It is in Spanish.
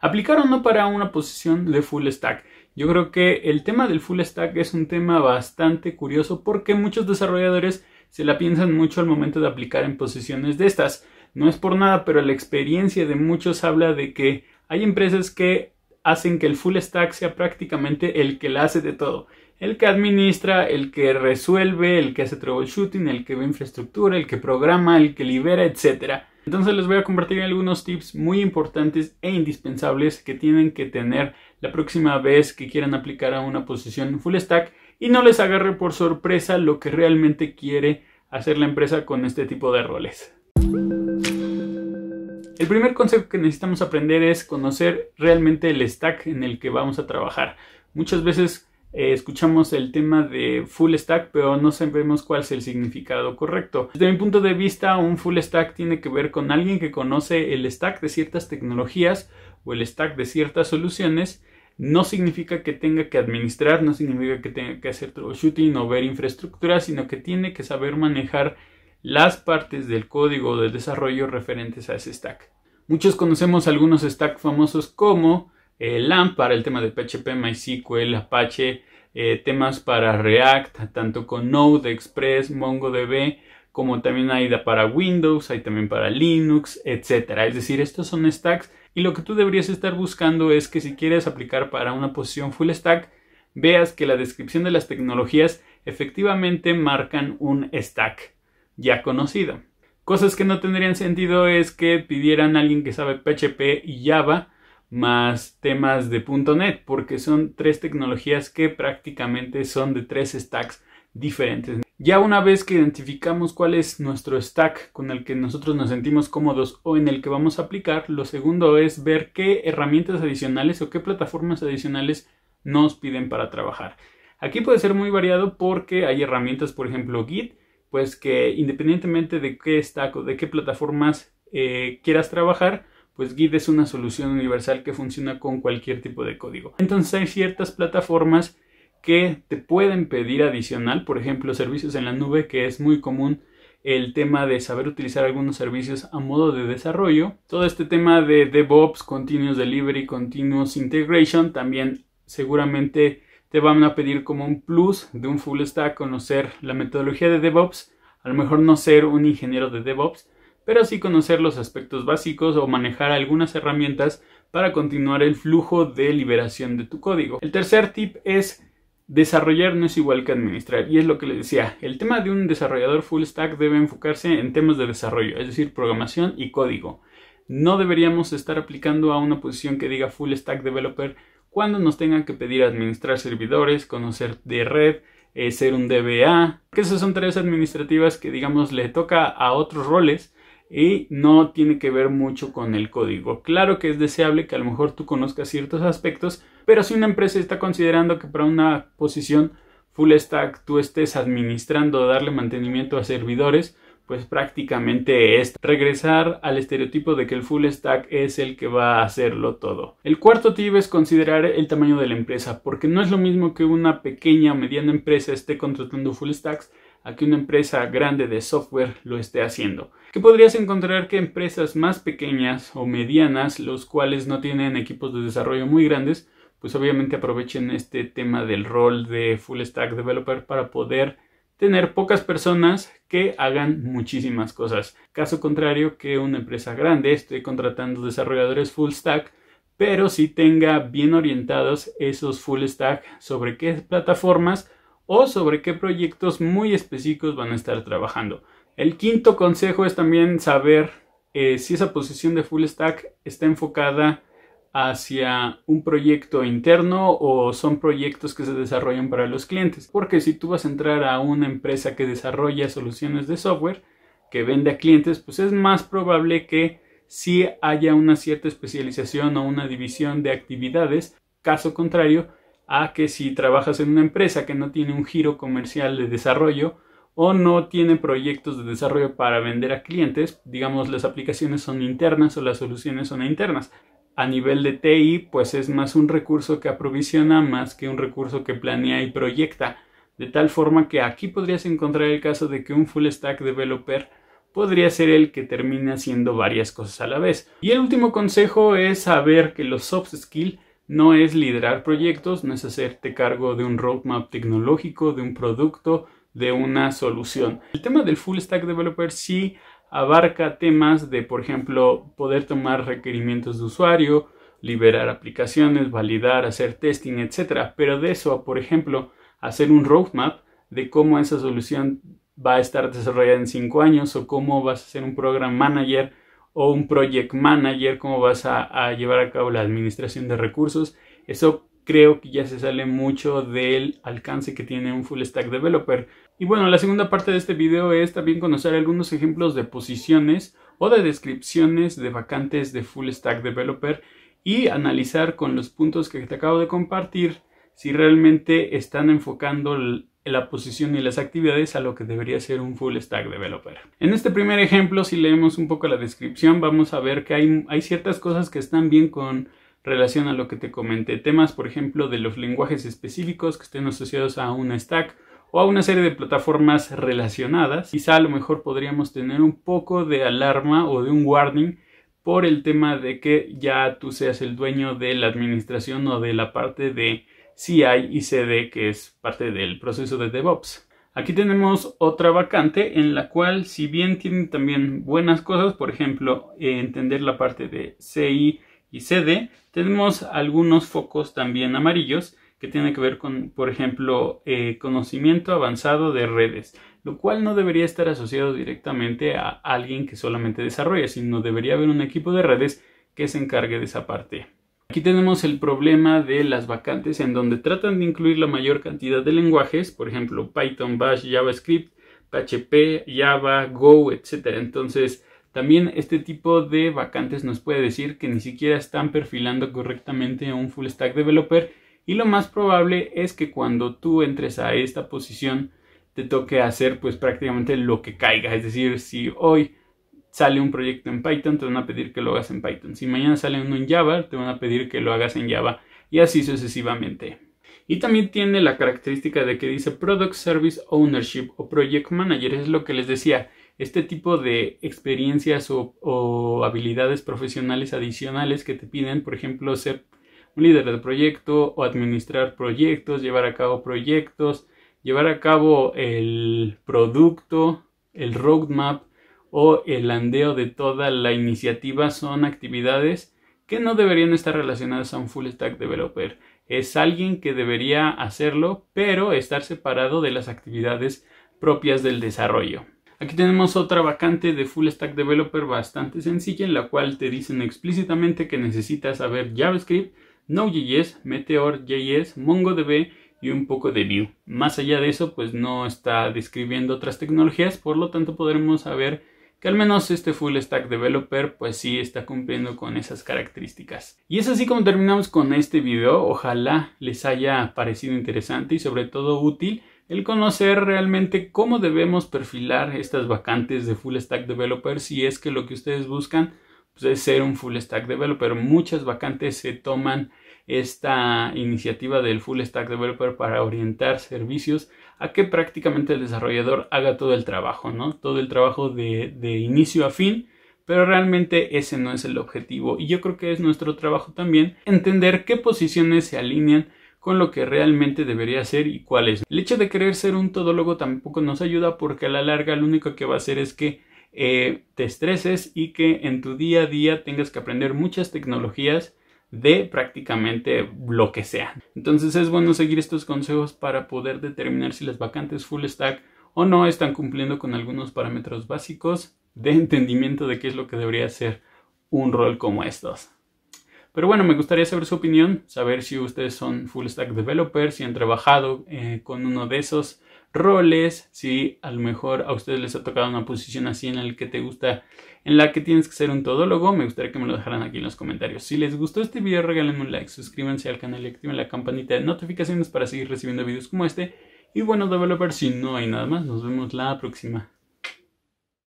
aplicar o no para una posición de full stack. Yo creo que el tema del full stack es un tema bastante curioso porque muchos desarrolladores se la piensan mucho al momento de aplicar en posiciones de estas. No es por nada, pero la experiencia de muchos habla de que hay empresas que hacen que el full stack sea prácticamente el que la hace de todo. El que administra, el que resuelve, el que hace troubleshooting, el que ve infraestructura, el que programa, el que libera, etc. Entonces les voy a compartir algunos tips muy importantes e indispensables que tienen que tener la próxima vez que quieran aplicar a una posición full stack y no les agarre por sorpresa lo que realmente quiere hacer la empresa con este tipo de roles. El primer consejo que necesitamos aprender es conocer realmente el stack en el que vamos a trabajar. Muchas veces eh, escuchamos el tema de full stack, pero no sabemos cuál es el significado correcto. Desde mi punto de vista, un full stack tiene que ver con alguien que conoce el stack de ciertas tecnologías o el stack de ciertas soluciones. No significa que tenga que administrar, no significa que tenga que hacer troubleshooting o ver infraestructura, sino que tiene que saber manejar las partes del código de desarrollo referentes a ese stack. Muchos conocemos algunos stacks famosos como eh, LAMP para el tema de PHP, MySQL, Apache, eh, temas para React, tanto con Node, Express, MongoDB, como también hay para Windows, hay también para Linux, etc. Es decir, estos son stacks y lo que tú deberías estar buscando es que si quieres aplicar para una posición full stack, veas que la descripción de las tecnologías efectivamente marcan un stack ya conocido. Cosas que no tendrían sentido es que pidieran a alguien que sabe PHP y Java más temas de .NET, porque son tres tecnologías que prácticamente son de tres stacks diferentes. Ya una vez que identificamos cuál es nuestro stack con el que nosotros nos sentimos cómodos o en el que vamos a aplicar, lo segundo es ver qué herramientas adicionales o qué plataformas adicionales nos piden para trabajar. Aquí puede ser muy variado porque hay herramientas, por ejemplo Git, pues que independientemente de qué stack o de qué plataformas eh, quieras trabajar, pues Git es una solución universal que funciona con cualquier tipo de código. Entonces hay ciertas plataformas que te pueden pedir adicional, por ejemplo, servicios en la nube, que es muy común el tema de saber utilizar algunos servicios a modo de desarrollo. Todo este tema de DevOps, Continuous Delivery, Continuous Integration, también seguramente te van a pedir como un plus de un full stack conocer la metodología de DevOps, a lo mejor no ser un ingeniero de DevOps, pero sí conocer los aspectos básicos o manejar algunas herramientas para continuar el flujo de liberación de tu código. El tercer tip es desarrollar no es igual que administrar y es lo que les decía, el tema de un desarrollador full stack debe enfocarse en temas de desarrollo, es decir, programación y código. No deberíamos estar aplicando a una posición que diga full stack developer cuando nos tengan que pedir administrar servidores, conocer de red, eh, ser un DBA, que esas son tareas administrativas que digamos le toca a otros roles y no tiene que ver mucho con el código. Claro que es deseable que a lo mejor tú conozcas ciertos aspectos, pero si una empresa está considerando que para una posición full stack tú estés administrando, darle mantenimiento a servidores, pues prácticamente es regresar al estereotipo de que el full stack es el que va a hacerlo todo. El cuarto tip es considerar el tamaño de la empresa, porque no es lo mismo que una pequeña o mediana empresa esté contratando full stacks a que una empresa grande de software lo esté haciendo. Que podrías encontrar que empresas más pequeñas o medianas, los cuales no tienen equipos de desarrollo muy grandes, pues obviamente aprovechen este tema del rol de full stack developer para poder tener pocas personas que hagan muchísimas cosas. Caso contrario que una empresa grande esté contratando desarrolladores full stack, pero si tenga bien orientados esos full stack sobre qué plataformas o sobre qué proyectos muy específicos van a estar trabajando. El quinto consejo es también saber eh, si esa posición de full stack está enfocada hacia un proyecto interno o son proyectos que se desarrollan para los clientes. Porque si tú vas a entrar a una empresa que desarrolla soluciones de software que vende a clientes, pues es más probable que si haya una cierta especialización o una división de actividades. Caso contrario, a que si trabajas en una empresa que no tiene un giro comercial de desarrollo o no tiene proyectos de desarrollo para vender a clientes, digamos las aplicaciones son internas o las soluciones son internas. A nivel de TI, pues es más un recurso que aprovisiona más que un recurso que planea y proyecta, de tal forma que aquí podrías encontrar el caso de que un full stack developer podría ser el que termina haciendo varias cosas a la vez. Y el último consejo es saber que los soft skills no es liderar proyectos, no es hacerte cargo de un roadmap tecnológico, de un producto, de una solución. El tema del full stack developer sí abarca temas de, por ejemplo, poder tomar requerimientos de usuario, liberar aplicaciones, validar, hacer testing, etc. Pero de eso, por ejemplo, hacer un roadmap de cómo esa solución va a estar desarrollada en cinco años o cómo vas a ser un program manager o un project manager, cómo vas a, llevar a cabo la administración de recursos. Eso creo que ya se sale mucho del alcance que tiene un full stack developer. Y bueno, la segunda parte de este video es también conocer algunos ejemplos de posiciones o de descripciones de vacantes de full stack developer y analizar con los puntos que te acabo de compartir si realmente están enfocando la posición y las actividades a lo que debería ser un full stack developer. En este primer ejemplo, si leemos un poco la descripción, vamos a ver que hay, hay ciertas cosas que están bien con relación a lo que te comenté. Temas, por ejemplo, de los lenguajes específicos que estén asociados a una stack o a una serie de plataformas relacionadas. Quizá a lo mejor podríamos tener un poco de alarma o de un warning por el tema de que ya tú seas el dueño de la administración o de la parte de CI y CD, que es parte del proceso de DevOps. Aquí tenemos otra vacante en la cual, si bien tienen también buenas cosas, por ejemplo, eh, entender la parte de CI y CD, tenemos algunos focos también amarillos que tienen que ver con, por ejemplo, eh, conocimiento avanzado de redes, lo cual no debería estar asociado directamente a alguien que solamente desarrolla, sino debería haber un equipo de redes que se encargue de esa parte. Aquí tenemos el problema de las vacantes en donde tratan de incluir la mayor cantidad de lenguajes, por ejemplo Python, Bash, JavaScript, PHP, Java, Go, etc. Entonces, también este tipo de vacantes nos puede decir que ni siquiera están perfilando correctamente a un full stack developer y lo más probable es que cuando tú entres a esta posición te toque hacer pues prácticamente lo que caiga, es decir, si hoy sale un proyecto en Python, te van a pedir que lo hagas en Python. Si mañana sale uno en Java, te van a pedir que lo hagas en Java y así sucesivamente. Y también tiene la característica de que dice Product Service Ownership o Project Manager, es lo que les decía, este tipo de experiencias o, habilidades profesionales adicionales que te piden, por ejemplo, ser un líder de proyecto o administrar proyectos, llevar a cabo proyectos, llevar a cabo el producto, el roadmap, o el andeo de toda la iniciativa son actividades que no deberían estar relacionadas a un full stack developer. Es alguien que debería hacerlo, pero estar separado de las actividades propias del desarrollo. Aquí tenemos otra vacante de full stack developer bastante sencilla en la cual te dicen explícitamente que necesitas saber JavaScript, Node.js, Meteor.js, MongoDB y un poco de Vue. Más allá de eso, pues no está describiendo otras tecnologías, por lo tanto podremos saber que al menos este full stack developer pues sí está cumpliendo con esas características. Y es así como terminamos con este video, ojalá les haya parecido interesante y sobre todo útil el conocer realmente cómo debemos perfilar estas vacantes de full stack developer si es que lo que ustedes buscan de pues, ser un full stack developer. Muchas vacantes se toman esta iniciativa del full stack developer para orientar servicios a que prácticamente el desarrollador haga todo el trabajo, ¿no? Todo el trabajo de, de inicio a fin pero realmente ese no es el objetivo y yo creo que es nuestro trabajo también entender qué posiciones se alinean con lo que realmente debería ser y cuáles. El hecho de querer ser un todólogo tampoco nos ayuda porque a la larga lo único que va a hacer es que eh, te estreses y que en tu día a día tengas que aprender muchas tecnologías de prácticamente lo que sea. Entonces es bueno seguir estos consejos para poder determinar si las vacantes full stack o no están cumpliendo con algunos parámetros básicos de entendimiento de qué es lo que debería ser un rol como estos. Pero bueno, me gustaría saber su opinión, saber si ustedes son full stack developers, y han trabajado eh, con uno de esos, roles, si a lo mejor a ustedes les ha tocado una posición así en la que te gusta, en la que tienes que ser un todólogo, me gustaría que me lo dejaran aquí en los comentarios. Si les gustó este video, regálenme un like, suscríbanse al canal y activen la campanita de notificaciones para seguir recibiendo videos como este. Y bueno, developers, si no hay nada más, nos vemos la próxima.